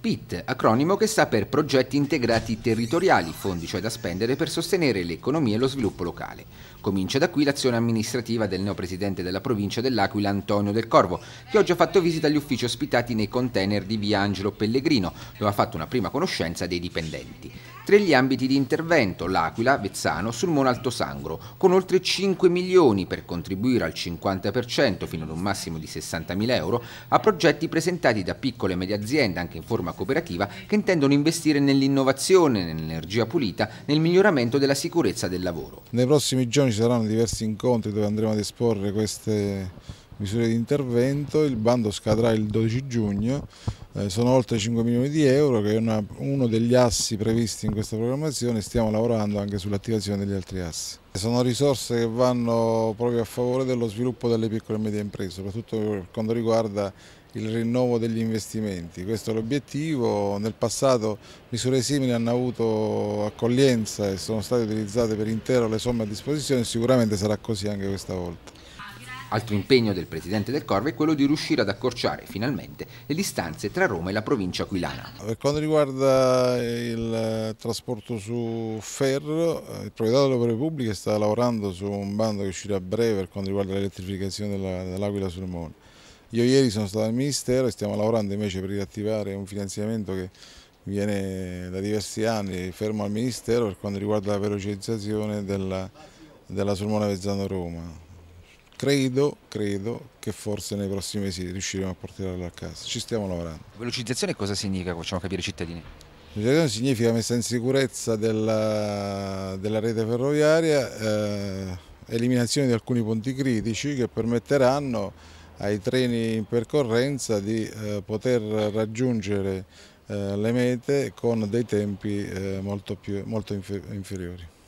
PIT, acronimo che sta per Progetti Integrati Territoriali, fondi cioè da spendere per sostenere l'economia e lo sviluppo locale. Comincia da qui l'azione amministrativa del neopresidente della provincia dell'Aquila Antonio Del Corvo, che oggi ha fatto visita agli uffici ospitati nei container di via Angelo Pellegrino, dove ha fatto una prima conoscenza dei dipendenti. Tre gli ambiti di intervento, L'Aquila, Vezzano, sul Alto Sangro, con oltre 5 milioni per contribuire al 50% fino ad un massimo di 60 mila euro a progetti presentati da piccole e medie aziende, anche in forma cooperativa, che intendono investire nell'innovazione, nell'energia pulita, nel miglioramento della sicurezza del lavoro. Nei prossimi giorni ci saranno diversi incontri dove andremo ad esporre queste misure di intervento, il bando scadrà il 12 giugno eh, sono oltre 5 milioni di euro che è una, uno degli assi previsti in questa programmazione stiamo lavorando anche sull'attivazione degli altri assi. Sono risorse che vanno proprio a favore dello sviluppo delle piccole e medie imprese, soprattutto per quanto riguarda il rinnovo degli investimenti. Questo è l'obiettivo. Nel passato misure simili hanno avuto accoglienza e sono state utilizzate per intero le somme a disposizione, sicuramente sarà così anche questa volta. Altro impegno del presidente del Corvo è quello di riuscire ad accorciare finalmente le distanze tra Roma e la provincia aquilana. Per quanto riguarda il trasporto su ferro, eh, il proprietario delle opere pubbliche sta lavorando su un bando che uscirà a breve per quanto riguarda l'elettrificazione dell'Aquila sul Molo. Io ieri sono stato al Ministero e stiamo lavorando invece per riattivare un finanziamento che viene da diversi anni fermo al Ministero per quanto riguarda la velocizzazione della, della Sulmona Vezzano Roma credo, credo che forse nei prossimi mesi riusciremo a portarlo a casa. Ci stiamo lavorando. Velocizzazione cosa significa? Facciamo capire i cittadini. Velocizzazione significa messa in sicurezza della, della rete ferroviaria, eh, eliminazione di alcuni punti critici che permetteranno ai treni in percorrenza di eh, poter raggiungere eh, le mete con dei tempi eh, molto, più, molto inferiori.